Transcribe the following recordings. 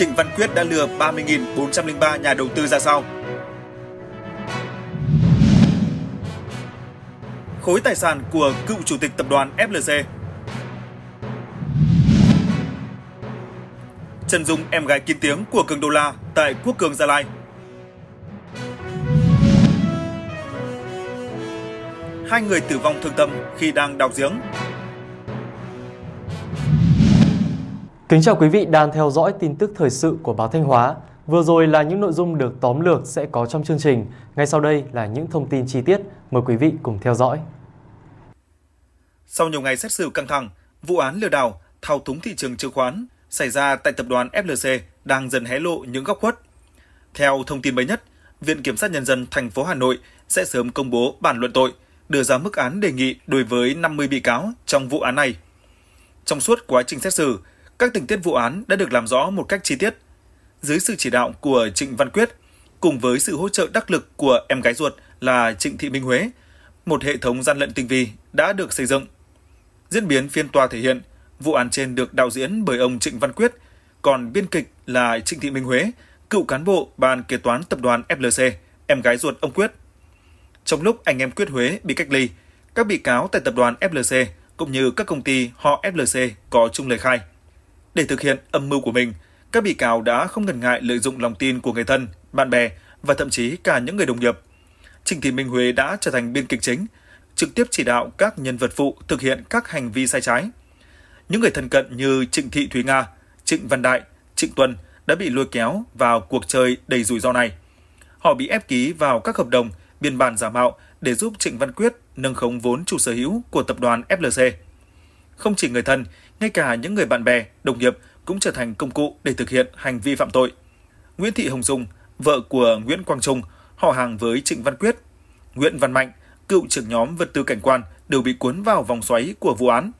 Trịnh Văn Quyết đã lừa 30.403 nhà đầu tư ra sao. Khối tài sản của cựu chủ tịch tập đoàn FLC Trần Dung em gái kín tiếng của Cường Đô La tại Quốc Cường Gia Lai. Hai người tử vong thương tâm khi đang đào giếng Kính chào quý vị đang theo dõi tin tức thời sự của báo Thanh Hóa. Vừa rồi là những nội dung được tóm lược sẽ có trong chương trình. Ngay sau đây là những thông tin chi tiết. Mời quý vị cùng theo dõi. Sau nhiều ngày xét xử căng thẳng, vụ án lừa đảo, thao túng thị trường chứng khoán xảy ra tại tập đoàn FLC đang dần hé lộ những góc khuất. Theo thông tin mới nhất, Viện Kiểm sát Nhân dân thành phố Hà Nội sẽ sớm công bố bản luận tội, đưa ra mức án đề nghị đối với 50 bị cáo trong vụ án này. Trong suốt quá trình xét xử, các tình tiết vụ án đã được làm rõ một cách chi tiết. Dưới sự chỉ đạo của Trịnh Văn Quyết, cùng với sự hỗ trợ đắc lực của em gái ruột là Trịnh Thị Minh Huế, một hệ thống gian lận tinh vi đã được xây dựng. Diễn biến phiên tòa thể hiện, vụ án trên được đạo diễn bởi ông Trịnh Văn Quyết, còn biên kịch là Trịnh Thị Minh Huế, cựu cán bộ ban kế toán tập đoàn FLC, em gái ruột ông Quyết. Trong lúc anh em Quyết Huế bị cách ly, các bị cáo tại tập đoàn FLC cũng như các công ty họ FLC có chung lời khai. Để thực hiện âm mưu của mình, các bị cáo đã không ngần ngại lợi dụng lòng tin của người thân, bạn bè và thậm chí cả những người đồng nghiệp. Trịnh Thị Minh Huế đã trở thành biên kịch chính, trực tiếp chỉ đạo các nhân vật phụ thực hiện các hành vi sai trái. Những người thân cận như Trịnh Thị Thúy Nga, Trịnh Văn Đại, Trịnh Tuân đã bị lôi kéo vào cuộc chơi đầy rủi ro này. Họ bị ép ký vào các hợp đồng, biên bản giả mạo để giúp Trịnh Văn Quyết nâng khống vốn chủ sở hữu của tập đoàn FLC không chỉ người thân, ngay cả những người bạn bè, đồng nghiệp cũng trở thành công cụ để thực hiện hành vi phạm tội. Nguyễn Thị Hồng Dung, vợ của Nguyễn Quang Trung, họ hàng với Trịnh Văn Quyết, Nguyễn Văn Mạnh, cựu trưởng nhóm vật tư cảnh quan đều bị cuốn vào vòng xoáy của vụ án.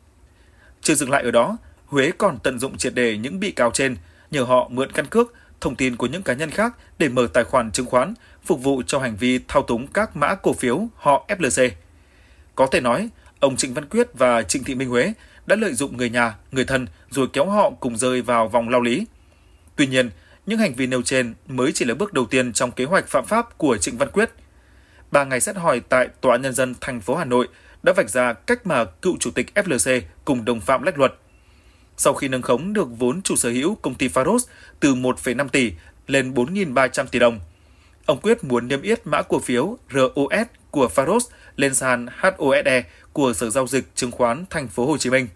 Chưa dừng lại ở đó, Huế còn tận dụng triệt đề những bị cáo trên, nhờ họ mượn căn cước, thông tin của những cá nhân khác để mở tài khoản chứng khoán, phục vụ cho hành vi thao túng các mã cổ phiếu họ FLC. Có thể nói, ông Trịnh Văn Quyết và Trịnh Thị Minh Huế đã lợi dụng người nhà, người thân rồi kéo họ cùng rơi vào vòng lao lý. Tuy nhiên, những hành vi nêu trên mới chỉ là bước đầu tiên trong kế hoạch phạm pháp của Trịnh Văn Quyết. Ba ngày xét hỏi tại Tòa Nhân dân thành phố Hà Nội đã vạch ra cách mà cựu chủ tịch FLC cùng đồng phạm lách luật. Sau khi nâng khống được vốn chủ sở hữu công ty Faros từ 1,5 tỷ lên 4.300 tỷ đồng, ông Quyết muốn niêm yết mã cổ phiếu ROS của Faros lên sàn HOSE của Sở giao dịch chứng khoán Thành phố Hồ Chí Minh.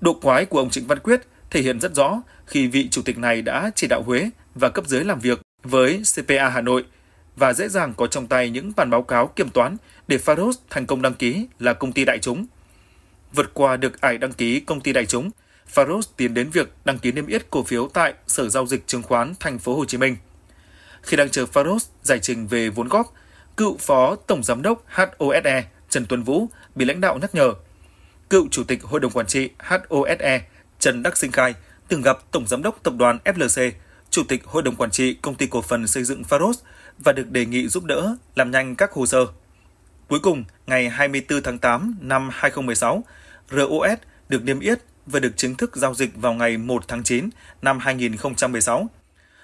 Độ quái của ông Trịnh Văn Quyết thể hiện rất rõ khi vị chủ tịch này đã chỉ đạo Huế và cấp dưới làm việc với CPA Hà Nội và dễ dàng có trong tay những bản báo cáo kiểm toán để Faros thành công đăng ký là công ty đại chúng. Vượt qua được ải đăng ký công ty đại chúng, Faros tiến đến việc đăng ký niêm yết cổ phiếu tại Sở giao dịch chứng khoán Thành phố Hồ Chí Minh. Khi đang chờ Faros giải trình về vốn góp, cựu phó tổng giám đốc HOSE Trần Tuấn Vũ bị lãnh đạo nhắc nhở cựu chủ tịch hội đồng quản trị HOSE Trần Đắc Sinh khai từng gặp tổng giám đốc tập đoàn FLC, chủ tịch hội đồng quản trị công ty cổ phần xây dựng Faros và được đề nghị giúp đỡ làm nhanh các hồ sơ. Cuối cùng, ngày 24 tháng 8 năm 2016, ROS được niêm yết và được chính thức giao dịch vào ngày 1 tháng 9 năm 2016.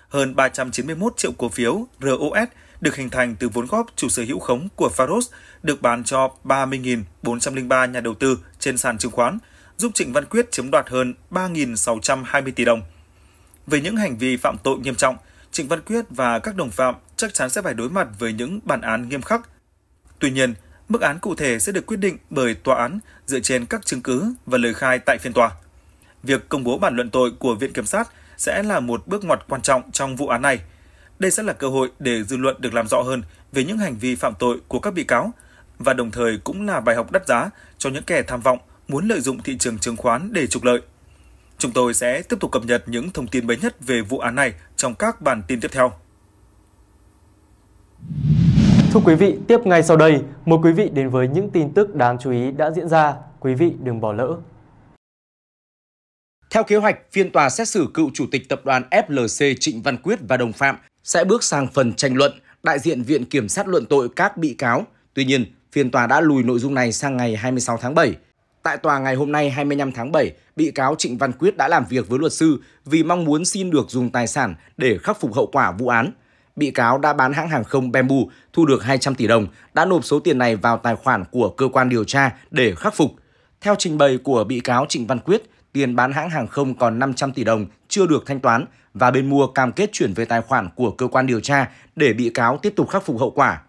Hơn 391 triệu cổ phiếu ROS được hình thành từ vốn góp chủ sở hữu khống của Faros được bán cho 30.403 nhà đầu tư trên sàn chứng khoán, giúp Trịnh Văn Quyết chiếm đoạt hơn 3.620 tỷ đồng. Về những hành vi phạm tội nghiêm trọng, Trịnh Văn Quyết và các đồng phạm chắc chắn sẽ phải đối mặt với những bản án nghiêm khắc. Tuy nhiên, mức án cụ thể sẽ được quyết định bởi tòa án dựa trên các chứng cứ và lời khai tại phiên tòa. Việc công bố bản luận tội của Viện Kiểm sát sẽ là một bước ngoặt quan trọng trong vụ án này. Đây sẽ là cơ hội để dư luận được làm rõ hơn về những hành vi phạm tội của các bị cáo và đồng thời cũng là bài học đắt giá cho những kẻ tham vọng muốn lợi dụng thị trường chứng khoán để trục lợi. Chúng tôi sẽ tiếp tục cập nhật những thông tin mới nhất về vụ án này trong các bản tin tiếp theo. Thưa quý vị, tiếp ngay sau đây, mời quý vị đến với những tin tức đáng chú ý đã diễn ra. Quý vị đừng bỏ lỡ. Theo kế hoạch, phiên tòa xét xử cựu chủ tịch tập đoàn FLC Trịnh Văn Quyết và đồng phạm sẽ bước sang phần tranh luận đại diện Viện Kiểm sát luận tội các bị cáo. Tuy nhiên, Phiên tòa đã lùi nội dung này sang ngày 26 tháng 7. Tại tòa ngày hôm nay 25 tháng 7, bị cáo Trịnh Văn Quyết đã làm việc với luật sư vì mong muốn xin được dùng tài sản để khắc phục hậu quả vụ án. Bị cáo đã bán hãng hàng không Bamboo, thu được 200 tỷ đồng, đã nộp số tiền này vào tài khoản của cơ quan điều tra để khắc phục. Theo trình bày của bị cáo Trịnh Văn Quyết, tiền bán hãng hàng không còn 500 tỷ đồng chưa được thanh toán và bên mua cam kết chuyển về tài khoản của cơ quan điều tra để bị cáo tiếp tục khắc phục hậu quả.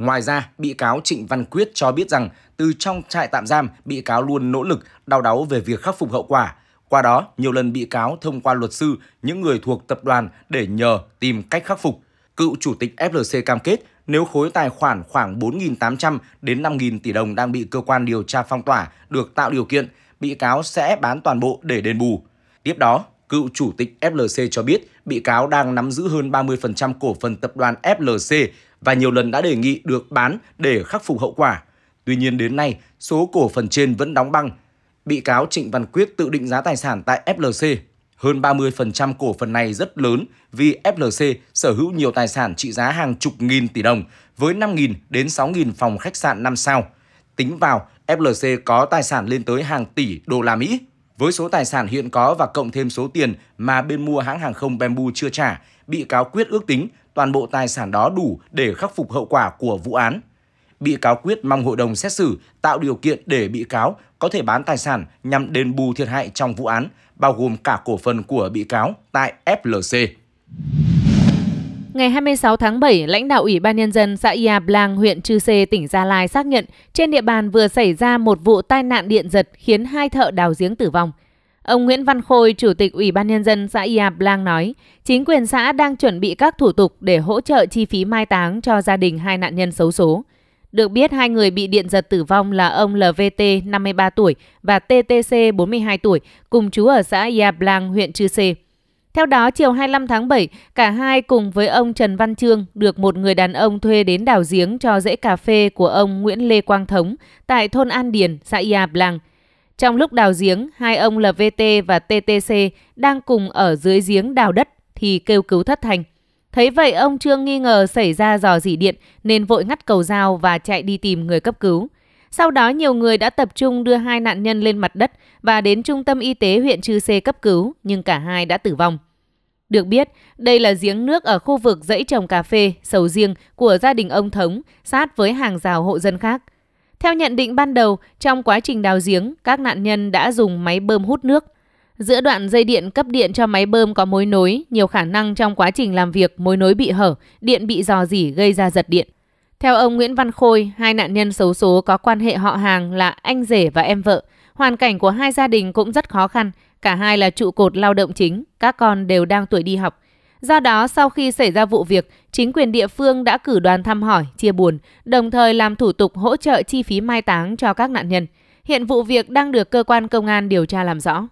Ngoài ra, bị cáo Trịnh Văn Quyết cho biết rằng từ trong trại tạm giam, bị cáo luôn nỗ lực đau đáu về việc khắc phục hậu quả. Qua đó, nhiều lần bị cáo thông qua luật sư, những người thuộc tập đoàn để nhờ tìm cách khắc phục. Cựu chủ tịch FLC cam kết nếu khối tài khoản khoảng 4.800 đến 5.000 tỷ đồng đang bị cơ quan điều tra phong tỏa được tạo điều kiện, bị cáo sẽ bán toàn bộ để đền bù. Tiếp đó, cựu chủ tịch FLC cho biết bị cáo đang nắm giữ hơn 30% cổ phần tập đoàn FLC và nhiều lần đã đề nghị được bán để khắc phục hậu quả. Tuy nhiên đến nay, số cổ phần trên vẫn đóng băng. Bị cáo Trịnh Văn Quyết tự định giá tài sản tại FLC. Hơn 30% cổ phần này rất lớn vì FLC sở hữu nhiều tài sản trị giá hàng chục nghìn tỷ đồng với 5.000 đến 6.000 phòng khách sạn 5 sao. Tính vào, FLC có tài sản lên tới hàng tỷ đô la Mỹ. Với số tài sản hiện có và cộng thêm số tiền mà bên mua hãng hàng không Bamboo chưa trả, bị cáo quyết ước tính toàn bộ tài sản đó đủ để khắc phục hậu quả của vụ án. Bị cáo Quyết mong hội đồng xét xử tạo điều kiện để bị cáo có thể bán tài sản nhằm đền bù thiệt hại trong vụ án, bao gồm cả cổ phần của bị cáo tại FLC. Ngày 26 tháng 7, lãnh đạo Ủy ban Nhân dân xã Ia Blang, huyện Chư Sê, tỉnh Gia Lai xác nhận trên địa bàn vừa xảy ra một vụ tai nạn điện giật khiến hai thợ đào giếng tử vong. Ông Nguyễn Văn Khôi, Chủ tịch Ủy ban Nhân dân xã Ia Blang nói, chính quyền xã đang chuẩn bị các thủ tục để hỗ trợ chi phí mai táng cho gia đình hai nạn nhân xấu số. Được biết, hai người bị điện giật tử vong là ông LVT, 53 tuổi, và TTC, 42 tuổi, cùng chú ở xã Ia Blang, huyện Chư Sê. Theo đó, chiều 25 tháng 7, cả hai cùng với ông Trần Văn Trương được một người đàn ông thuê đến đào giếng cho rễ cà phê của ông Nguyễn Lê Quang Thống tại thôn An Điền, xã Ia Blang – trong lúc đào giếng, hai ông là VT và TTC đang cùng ở dưới giếng đào đất thì kêu cứu thất thành. Thấy vậy ông Trương nghi ngờ xảy ra dò dỉ điện nên vội ngắt cầu dao và chạy đi tìm người cấp cứu. Sau đó nhiều người đã tập trung đưa hai nạn nhân lên mặt đất và đến trung tâm y tế huyện Chư Sê cấp cứu nhưng cả hai đã tử vong. Được biết, đây là giếng nước ở khu vực dãy trồng cà phê, sầu riêng của gia đình ông Thống sát với hàng rào hộ dân khác. Theo nhận định ban đầu, trong quá trình đào giếng, các nạn nhân đã dùng máy bơm hút nước. Giữa đoạn dây điện cấp điện cho máy bơm có mối nối, nhiều khả năng trong quá trình làm việc mối nối bị hở, điện bị dò dỉ gây ra giật điện. Theo ông Nguyễn Văn Khôi, hai nạn nhân xấu số có quan hệ họ hàng là anh rể và em vợ. Hoàn cảnh của hai gia đình cũng rất khó khăn, cả hai là trụ cột lao động chính, các con đều đang tuổi đi học. Do đó, sau khi xảy ra vụ việc, chính quyền địa phương đã cử đoàn thăm hỏi, chia buồn, đồng thời làm thủ tục hỗ trợ chi phí mai táng cho các nạn nhân. Hiện vụ việc đang được cơ quan công an điều tra làm rõ.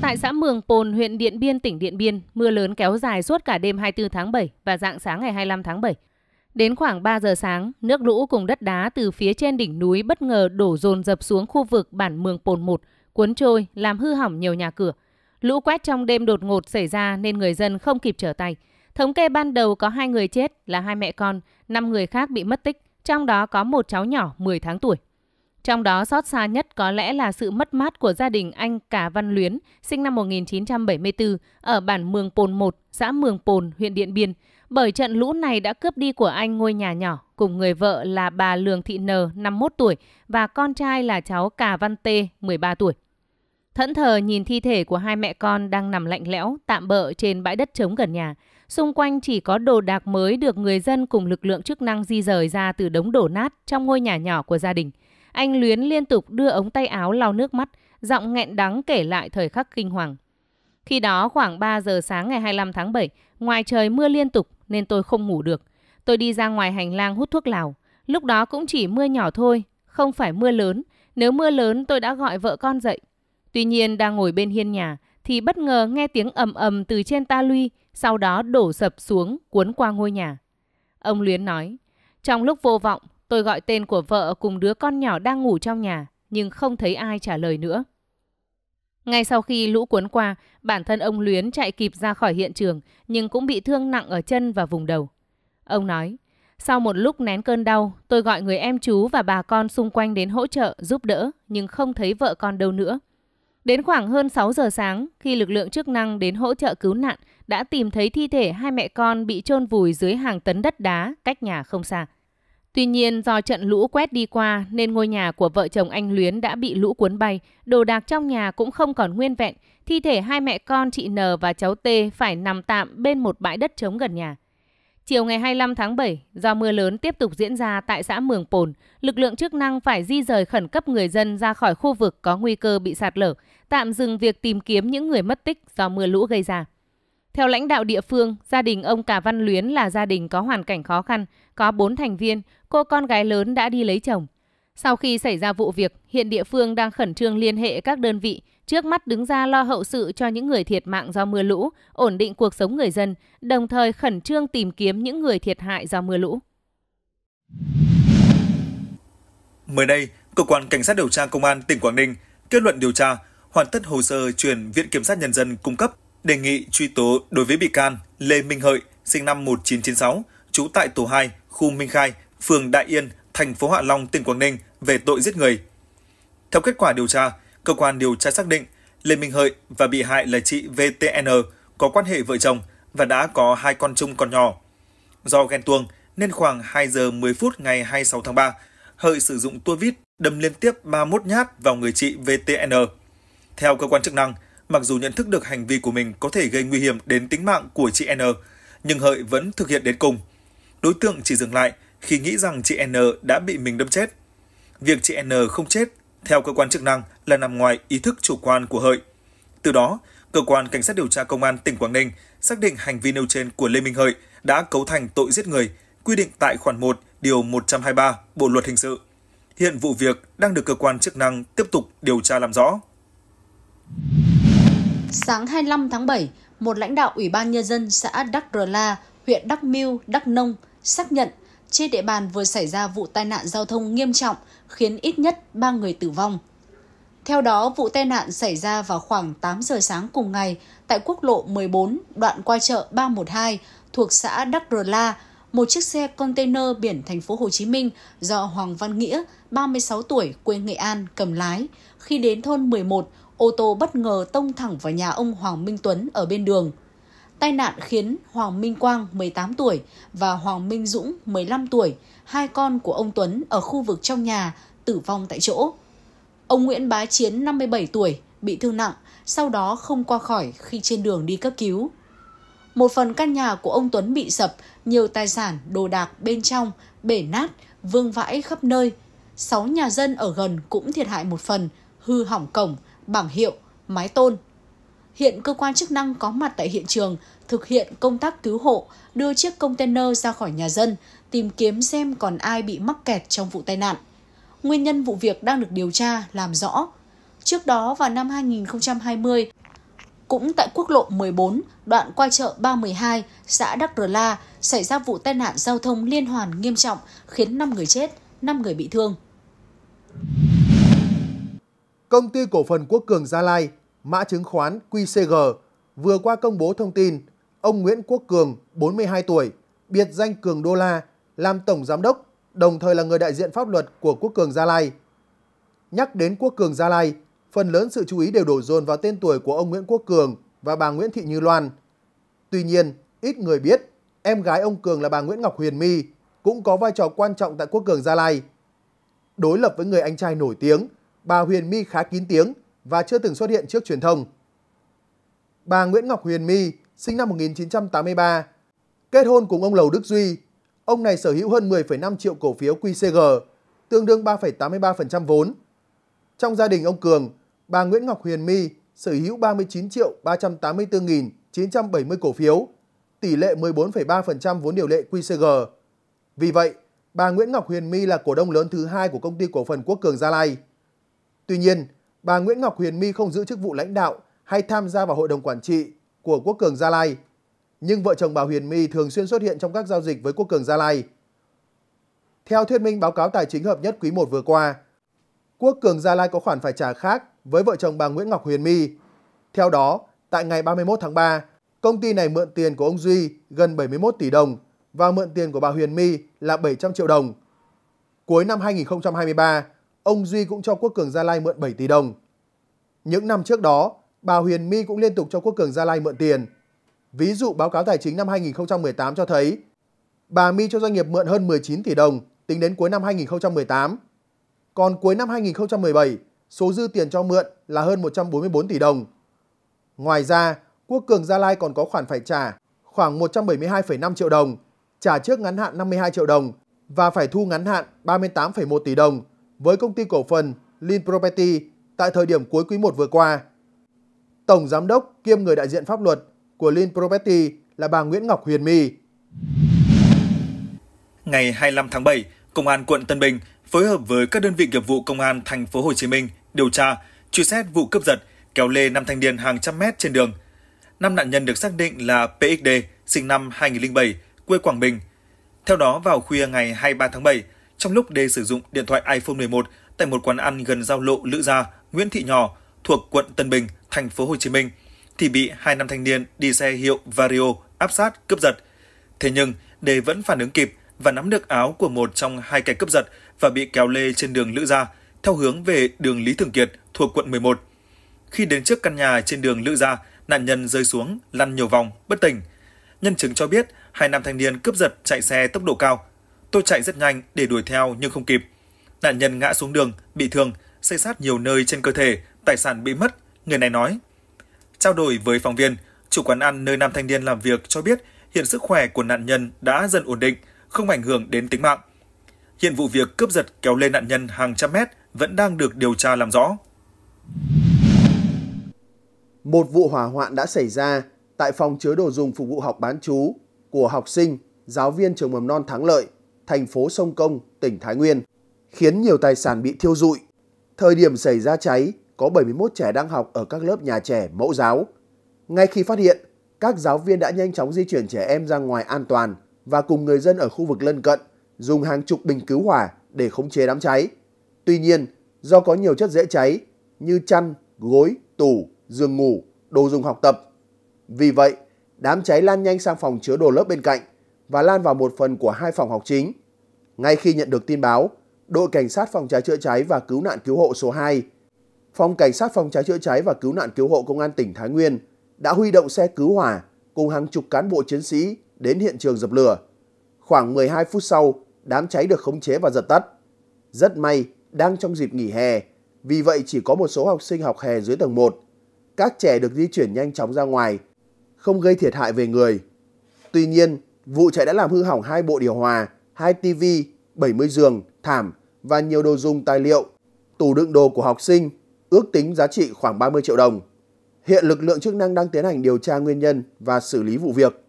Tại xã Mường Pồn, huyện Điện Biên, tỉnh Điện Biên, mưa lớn kéo dài suốt cả đêm 24 tháng 7 và dạng sáng ngày 25 tháng 7. Đến khoảng 3 giờ sáng, nước lũ cùng đất đá từ phía trên đỉnh núi bất ngờ đổ dồn dập xuống khu vực bản Mường Pồn 1, cuốn trôi làm hư hỏng nhiều nhà cửa – Lũ quét trong đêm đột ngột xảy ra nên người dân không kịp trở tay. Thống kê ban đầu có hai người chết là hai mẹ con, năm người khác bị mất tích, trong đó có một cháu nhỏ 10 tháng tuổi. Trong đó xót xa nhất có lẽ là sự mất mát của gia đình anh Cà Văn Luyến, sinh năm 1974, ở bản Mường Pồn 1, xã Mường Pồn, huyện Điện Biên. Bởi trận lũ này đã cướp đi của anh ngôi nhà nhỏ, cùng người vợ là bà Lường Thị N, 51 tuổi, và con trai là cháu Cà Văn Tê, 13 tuổi. Thẫn thờ nhìn thi thể của hai mẹ con đang nằm lạnh lẽo, tạm bợ trên bãi đất trống gần nhà. Xung quanh chỉ có đồ đạc mới được người dân cùng lực lượng chức năng di rời ra từ đống đổ nát trong ngôi nhà nhỏ của gia đình. Anh Luyến liên tục đưa ống tay áo lau nước mắt, giọng nghẹn đắng kể lại thời khắc kinh hoàng. Khi đó khoảng 3 giờ sáng ngày 25 tháng 7, ngoài trời mưa liên tục nên tôi không ngủ được. Tôi đi ra ngoài hành lang hút thuốc lào. Lúc đó cũng chỉ mưa nhỏ thôi, không phải mưa lớn. Nếu mưa lớn tôi đã gọi vợ con dậy, Tuy nhiên đang ngồi bên hiên nhà thì bất ngờ nghe tiếng ầm ầm từ trên ta luy, sau đó đổ sập xuống cuốn qua ngôi nhà. Ông Luyến nói, trong lúc vô vọng tôi gọi tên của vợ cùng đứa con nhỏ đang ngủ trong nhà nhưng không thấy ai trả lời nữa. Ngay sau khi lũ cuốn qua, bản thân ông Luyến chạy kịp ra khỏi hiện trường nhưng cũng bị thương nặng ở chân và vùng đầu. Ông nói, sau một lúc nén cơn đau, tôi gọi người em chú và bà con xung quanh đến hỗ trợ, giúp đỡ nhưng không thấy vợ con đâu nữa. Đến khoảng hơn 6 giờ sáng, khi lực lượng chức năng đến hỗ trợ cứu nạn, đã tìm thấy thi thể hai mẹ con bị chôn vùi dưới hàng tấn đất đá cách nhà không xa. Tuy nhiên, do trận lũ quét đi qua nên ngôi nhà của vợ chồng anh Luyến đã bị lũ cuốn bay, đồ đạc trong nhà cũng không còn nguyên vẹn, thi thể hai mẹ con chị N và cháu T phải nằm tạm bên một bãi đất trống gần nhà. Chiều ngày 25 tháng 7, do mưa lớn tiếp tục diễn ra tại xã Mường Pồn, lực lượng chức năng phải di rời khẩn cấp người dân ra khỏi khu vực có nguy cơ bị sạt lở, tạm dừng việc tìm kiếm những người mất tích do mưa lũ gây ra. Theo lãnh đạo địa phương, gia đình ông Cả Văn Luyến là gia đình có hoàn cảnh khó khăn, có 4 thành viên, cô con gái lớn đã đi lấy chồng. Sau khi xảy ra vụ việc, hiện địa phương đang khẩn trương liên hệ các đơn vị, trước mắt đứng ra lo hậu sự cho những người thiệt mạng do mưa lũ, ổn định cuộc sống người dân, đồng thời khẩn trương tìm kiếm những người thiệt hại do mưa lũ. Mới đây, Cơ quan Cảnh sát điều tra Công an tỉnh Quảng Ninh kết luận điều tra hoàn tất hồ sơ chuyển Viện Kiểm sát Nhân dân cung cấp đề nghị truy tố đối với bị can Lê Minh Hợi, sinh năm 1996, trú tại tổ 2, khu Minh Khai, phường Đại Yên, thành phố Hạ Long, tỉnh Quảng Ninh về tội giết người. Theo kết quả điều tra, cơ quan điều tra xác định Lê Minh Hợi và bị hại là chị VTN có quan hệ vợ chồng và đã có hai con chung còn nhỏ. Do ghen tuông nên khoảng 2 giờ 10 phút ngày 26 tháng 3, Hợi sử dụng tua vít đâm liên tiếp 31 nhát vào người chị VTN. Theo cơ quan chức năng, mặc dù nhận thức được hành vi của mình có thể gây nguy hiểm đến tính mạng của chị N, nhưng Hợi vẫn thực hiện đến cùng. Đối tượng chỉ dừng lại khi nghĩ rằng chị N đã bị mình đâm chết. Việc chị N không chết, theo cơ quan chức năng, là nằm ngoài ý thức chủ quan của Hợi. Từ đó, cơ quan cảnh sát điều tra công an tỉnh Quảng Ninh xác định hành vi nêu trên của Lê Minh Hợi đã cấu thành tội giết người, quy định tại khoản 1, điều 123 Bộ luật hình sự. Hiện vụ việc đang được cơ quan chức năng tiếp tục điều tra làm rõ. Sáng 25 tháng 7, một lãnh đạo Ủy ban Nhân dân xã Đắc Rờ La, huyện Đắc Miêu, Đắc Nông xác nhận trên địa bàn vừa xảy ra vụ tai nạn giao thông nghiêm trọng khiến ít nhất 3 người tử vong. Theo đó, vụ tai nạn xảy ra vào khoảng 8 giờ sáng cùng ngày tại quốc lộ 14 đoạn qua chợ 312 thuộc xã Đắc Rờ La, một chiếc xe container biển thành phố Hồ Chí Minh do Hoàng Văn Nghĩa, 36 tuổi, quê Nghệ An, cầm lái. Khi đến thôn 11, ô tô bất ngờ tông thẳng vào nhà ông Hoàng Minh Tuấn ở bên đường. Tai nạn khiến Hoàng Minh Quang 18 tuổi và Hoàng Minh Dũng 15 tuổi, hai con của ông Tuấn ở khu vực trong nhà tử vong tại chỗ. Ông Nguyễn Bá Chiến 57 tuổi bị thương nặng, sau đó không qua khỏi khi trên đường đi cấp cứu. Một phần căn nhà của ông Tuấn bị sập, nhiều tài sản, đồ đạc bên trong bể nát, vương vãi khắp nơi. Sáu nhà dân ở gần cũng thiệt hại một phần, hư hỏng cổng, bảng hiệu, mái tôn. Hiện cơ quan chức năng có mặt tại hiện trường thực hiện công tác cứu hộ, đưa chiếc container ra khỏi nhà dân, tìm kiếm xem còn ai bị mắc kẹt trong vụ tai nạn. Nguyên nhân vụ việc đang được điều tra làm rõ. Trước đó vào năm 2020, cũng tại quốc lộ 14, đoạn qua chợ 312, xã Đắc Rờ La, xảy ra vụ tai nạn giao thông liên hoàn nghiêm trọng khiến 5 người chết, 5 người bị thương. Công ty cổ phần Quốc Cường Gia Lai, mã chứng khoán QCG, vừa qua công bố thông tin ông Nguyễn Quốc Cường, 42 tuổi, biệt danh Cường Đô La, làm tổng giám đốc, đồng thời là người đại diện pháp luật của Quốc Cường Gia Lai. Nhắc đến Quốc Cường Gia Lai, phần lớn sự chú ý đều đổ dồn vào tên tuổi của ông Nguyễn Quốc Cường và bà Nguyễn Thị Như Loan. Tuy nhiên, ít người biết, em gái ông Cường là bà Nguyễn Ngọc Huyền My cũng có vai trò quan trọng tại Quốc Cường Gia Lai. Đối lập với người anh trai nổi tiếng, bà Huyền My khá kín tiếng và chưa từng xuất hiện trước truyền thông. Bà Nguyễn Ngọc Huyền My, sinh năm 1983, kết hôn cùng ông Lầu Đức Duy. Ông này sở hữu hơn 10,5 triệu cổ phiếu QCG, tương đương 3,83% vốn. Trong gia đình ông Cường, bà Nguyễn Ngọc Huyền My sở hữu 39 triệu 384.970 cổ phiếu, tỷ lệ 14,3% vốn điều lệ QCG. Vì vậy, bà Nguyễn Ngọc Huyền My là cổ đông lớn thứ hai của công ty cổ phần Quốc Cường Gia Lai. Tuy nhiên, bà Nguyễn Ngọc Huyền My không giữ chức vụ lãnh đạo hay tham gia vào hội đồng quản trị của Quốc Cường Gia Lai. Nhưng vợ chồng bà Huyền My thường xuyên xuất hiện trong các giao dịch với Quốc Cường Gia Lai. Theo thuyết minh báo cáo tài chính hợp nhất quý 1 vừa qua, Quốc Cường Gia Lai có khoản phải trả khác với vợ chồng bà Nguyễn Ngọc Huyền My. Theo đó, tại ngày 31 tháng 3, công ty này mượn tiền của ông Duy gần 71 tỷ đồng và mượn tiền của bà Huyền My là 700 triệu đồng. Cuối năm 2023, ông Duy cũng cho Quốc Cường Gia Lai mượn 7 tỷ đồng. Những năm trước đó, bà Huyền My cũng liên tục cho Quốc Cường Gia Lai mượn tiền. Ví dụ báo cáo tài chính năm 2018 cho thấy, bà My cho doanh nghiệp mượn hơn 19 tỷ đồng tính đến cuối năm 2018. Còn cuối năm 2017, số dư tiền cho mượn là hơn 144 tỷ đồng. Ngoài ra, Quốc Cường Gia Lai còn có khoản phải trả khoảng 172,5 triệu đồng, trả trước ngắn hạn 52 triệu đồng và phải thu ngắn hạn 38,1 tỷ đồng với công ty cổ phần Lin Property tại thời điểm cuối quý 1 vừa qua. Tổng giám đốc kiêm người đại diện pháp luật của Lin Property là bà Nguyễn Ngọc Huyền My. Ngày 25 tháng 7, Công an quận Tân Bình phối hợp với các đơn vị nghiệp vụ Công an thành phố Hồ Chí Minh điều tra, truy xét vụ cướp giật kéo lê năm thanh niên hàng trăm mét trên đường. Năm nạn nhân được xác định là PXD, sinh năm 2007, quê Quảng Bình. Theo đó, vào khuya ngày 23 tháng 7, trong lúc D sử dụng điện thoại iPhone 11 tại một quán ăn gần giao lộ Lữ Gia, Nguyễn Thị Nhỏ thuộc quận Tân Bình, thành phố Hồ Chí Minh thì bị hai nam thanh niên đi xe hiệu Vario áp sát cướp giật. Thế nhưng, D vẫn phản ứng kịp và nắm được áo của một trong hai kẻ cướp giật và bị kéo lê trên đường Lữ Gia theo hướng về đường Lý Thường Kiệt thuộc quận 11. Khi đến trước căn nhà trên đường Lữ Gia, nạn nhân rơi xuống, lăn nhiều vòng, bất tỉnh. Nhân chứng cho biết, hai nam thanh niên cướp giật chạy xe tốc độ cao, Tôi chạy rất nhanh để đuổi theo nhưng không kịp. Nạn nhân ngã xuống đường, bị thương, xây sát nhiều nơi trên cơ thể, tài sản bị mất, người này nói. Trao đổi với phóng viên, chủ quán ăn nơi nam thanh niên làm việc cho biết hiện sức khỏe của nạn nhân đã dần ổn định, không ảnh hưởng đến tính mạng. Hiện vụ việc cướp giật kéo lên nạn nhân hàng trăm mét vẫn đang được điều tra làm rõ. Một vụ hỏa hoạn đã xảy ra tại phòng chứa đồ dùng phục vụ học bán chú của học sinh, giáo viên trường mầm non Thắng Lợi thành phố Sông Công, tỉnh Thái Nguyên, khiến nhiều tài sản bị thiêu rụi. Thời điểm xảy ra cháy, có 71 trẻ đang học ở các lớp nhà trẻ mẫu giáo. Ngay khi phát hiện, các giáo viên đã nhanh chóng di chuyển trẻ em ra ngoài an toàn và cùng người dân ở khu vực lân cận dùng hàng chục bình cứu hỏa để khống chế đám cháy. Tuy nhiên, do có nhiều chất dễ cháy như chăn, gối, tủ, giường ngủ, đồ dùng học tập. Vì vậy, đám cháy lan nhanh sang phòng chứa đồ lớp bên cạnh và lan vào một phần của hai phòng học chính. Ngay khi nhận được tin báo, đội cảnh sát phòng cháy chữa cháy và cứu nạn cứu hộ số 2, phòng cảnh sát phòng cháy chữa cháy và cứu nạn cứu hộ công an tỉnh Thái Nguyên đã huy động xe cứu hỏa cùng hàng chục cán bộ chiến sĩ đến hiện trường dập lửa. Khoảng 12 phút sau, đám cháy được khống chế và dập tắt. Rất may, đang trong dịp nghỉ hè, vì vậy chỉ có một số học sinh học hè dưới tầng 1. Các trẻ được di chuyển nhanh chóng ra ngoài, không gây thiệt hại về người. Tuy nhiên, Vụ cháy đã làm hư hỏng hai bộ điều hòa, hai TV, 70 giường, thảm và nhiều đồ dùng tài liệu, tủ đựng đồ của học sinh, ước tính giá trị khoảng 30 triệu đồng. Hiện lực lượng chức năng đang tiến hành điều tra nguyên nhân và xử lý vụ việc.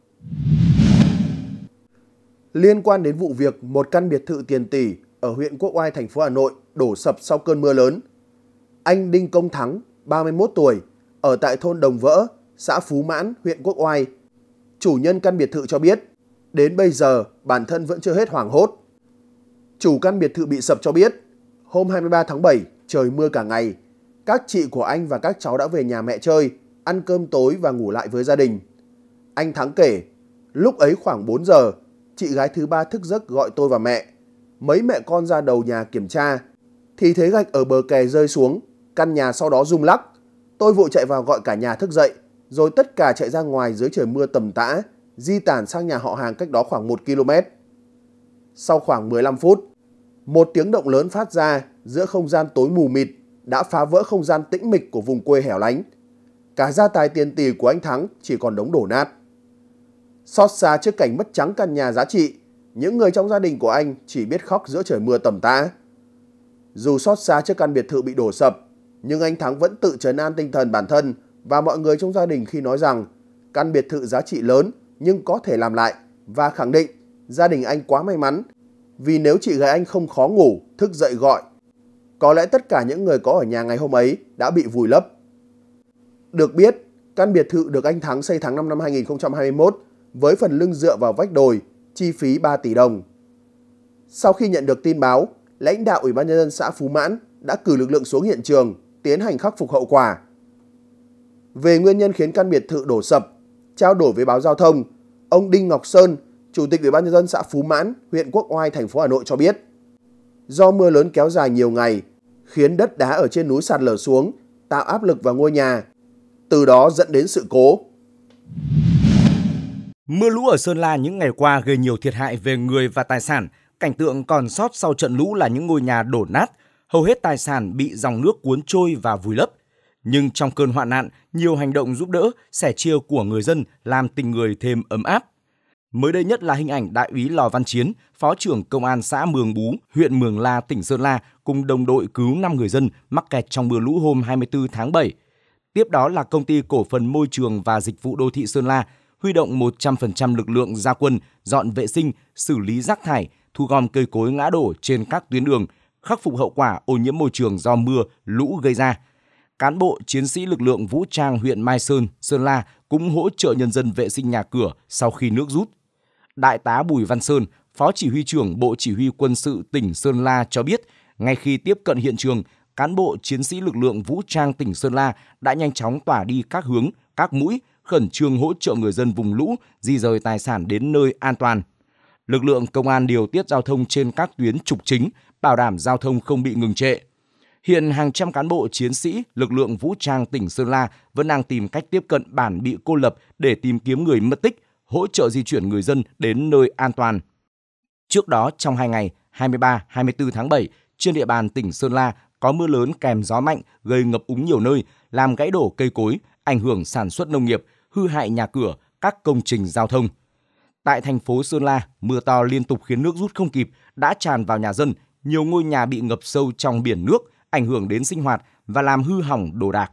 Liên quan đến vụ việc một căn biệt thự tiền tỷ ở huyện Quốc Oai, thành phố Hà Nội đổ sập sau cơn mưa lớn. Anh Đinh Công Thắng, 31 tuổi, ở tại thôn Đồng Vỡ, xã Phú Mãn, huyện Quốc Oai. Chủ nhân căn biệt thự cho biết, Đến bây giờ, bản thân vẫn chưa hết hoảng hốt. Chủ căn biệt thự bị sập cho biết, hôm 23 tháng 7, trời mưa cả ngày. Các chị của anh và các cháu đã về nhà mẹ chơi, ăn cơm tối và ngủ lại với gia đình. Anh Thắng kể, lúc ấy khoảng 4 giờ, chị gái thứ ba thức giấc gọi tôi và mẹ. Mấy mẹ con ra đầu nhà kiểm tra, thì thấy gạch ở bờ kè rơi xuống, căn nhà sau đó rung lắc. Tôi vội chạy vào gọi cả nhà thức dậy, rồi tất cả chạy ra ngoài dưới trời mưa tầm tã di tản sang nhà họ hàng cách đó khoảng 1 km. Sau khoảng 15 phút, một tiếng động lớn phát ra giữa không gian tối mù mịt đã phá vỡ không gian tĩnh mịch của vùng quê hẻo lánh. Cả gia tài tiền tỷ của anh Thắng chỉ còn đống đổ nát. Xót xa trước cảnh mất trắng căn nhà giá trị, những người trong gia đình của anh chỉ biết khóc giữa trời mưa tầm tã. Dù xót xa trước căn biệt thự bị đổ sập, nhưng anh Thắng vẫn tự trấn an tinh thần bản thân và mọi người trong gia đình khi nói rằng căn biệt thự giá trị lớn nhưng có thể làm lại và khẳng định gia đình anh quá may mắn vì nếu chị gái anh không khó ngủ, thức dậy gọi, có lẽ tất cả những người có ở nhà ngày hôm ấy đã bị vùi lấp. Được biết, căn biệt thự được anh Thắng xây tháng 5 năm 2021 với phần lưng dựa vào vách đồi, chi phí 3 tỷ đồng. Sau khi nhận được tin báo, lãnh đạo Ủy ban Nhân dân xã Phú Mãn đã cử lực lượng xuống hiện trường tiến hành khắc phục hậu quả. Về nguyên nhân khiến căn biệt thự đổ sập, trao đổi với báo giao thông, ông Đinh Ngọc Sơn, Chủ tịch Ủy ban nhân dân xã Phú Mãn, huyện Quốc Oai, thành phố Hà Nội cho biết. Do mưa lớn kéo dài nhiều ngày, khiến đất đá ở trên núi sạt lở xuống, tạo áp lực vào ngôi nhà, từ đó dẫn đến sự cố. Mưa lũ ở Sơn La những ngày qua gây nhiều thiệt hại về người và tài sản. Cảnh tượng còn sót sau trận lũ là những ngôi nhà đổ nát, hầu hết tài sản bị dòng nước cuốn trôi và vùi lấp. Nhưng trong cơn hoạn nạn, nhiều hành động giúp đỡ, sẻ chia của người dân làm tình người thêm ấm áp. Mới đây nhất là hình ảnh Đại úy Lò Văn Chiến, Phó trưởng Công an xã Mường Bú, huyện Mường La, tỉnh Sơn La cùng đồng đội cứu 5 người dân mắc kẹt trong mưa lũ hôm 24 tháng 7. Tiếp đó là công ty cổ phần môi trường và dịch vụ đô thị Sơn La huy động 100% lực lượng gia quân dọn vệ sinh, xử lý rác thải, thu gom cây cối ngã đổ trên các tuyến đường, khắc phục hậu quả ô nhiễm môi trường do mưa, lũ gây ra – cán bộ chiến sĩ lực lượng vũ trang huyện Mai Sơn, Sơn La cũng hỗ trợ nhân dân vệ sinh nhà cửa sau khi nước rút. Đại tá Bùi Văn Sơn, Phó Chỉ huy trưởng Bộ Chỉ huy Quân sự tỉnh Sơn La cho biết, ngay khi tiếp cận hiện trường, cán bộ chiến sĩ lực lượng vũ trang tỉnh Sơn La đã nhanh chóng tỏa đi các hướng, các mũi, khẩn trương hỗ trợ người dân vùng lũ di rời tài sản đến nơi an toàn. Lực lượng công an điều tiết giao thông trên các tuyến trục chính, bảo đảm giao thông không bị ngừng trệ. Hiện hàng trăm cán bộ chiến sĩ, lực lượng vũ trang tỉnh Sơn La vẫn đang tìm cách tiếp cận bản bị cô lập để tìm kiếm người mất tích, hỗ trợ di chuyển người dân đến nơi an toàn. Trước đó, trong hai ngày 23-24 tháng 7, trên địa bàn tỉnh Sơn La có mưa lớn kèm gió mạnh gây ngập úng nhiều nơi, làm gãy đổ cây cối, ảnh hưởng sản xuất nông nghiệp, hư hại nhà cửa, các công trình giao thông. Tại thành phố Sơn La, mưa to liên tục khiến nước rút không kịp đã tràn vào nhà dân, nhiều ngôi nhà bị ngập sâu trong biển nước, ảnh hưởng đến sinh hoạt và làm hư hỏng đồ đạc.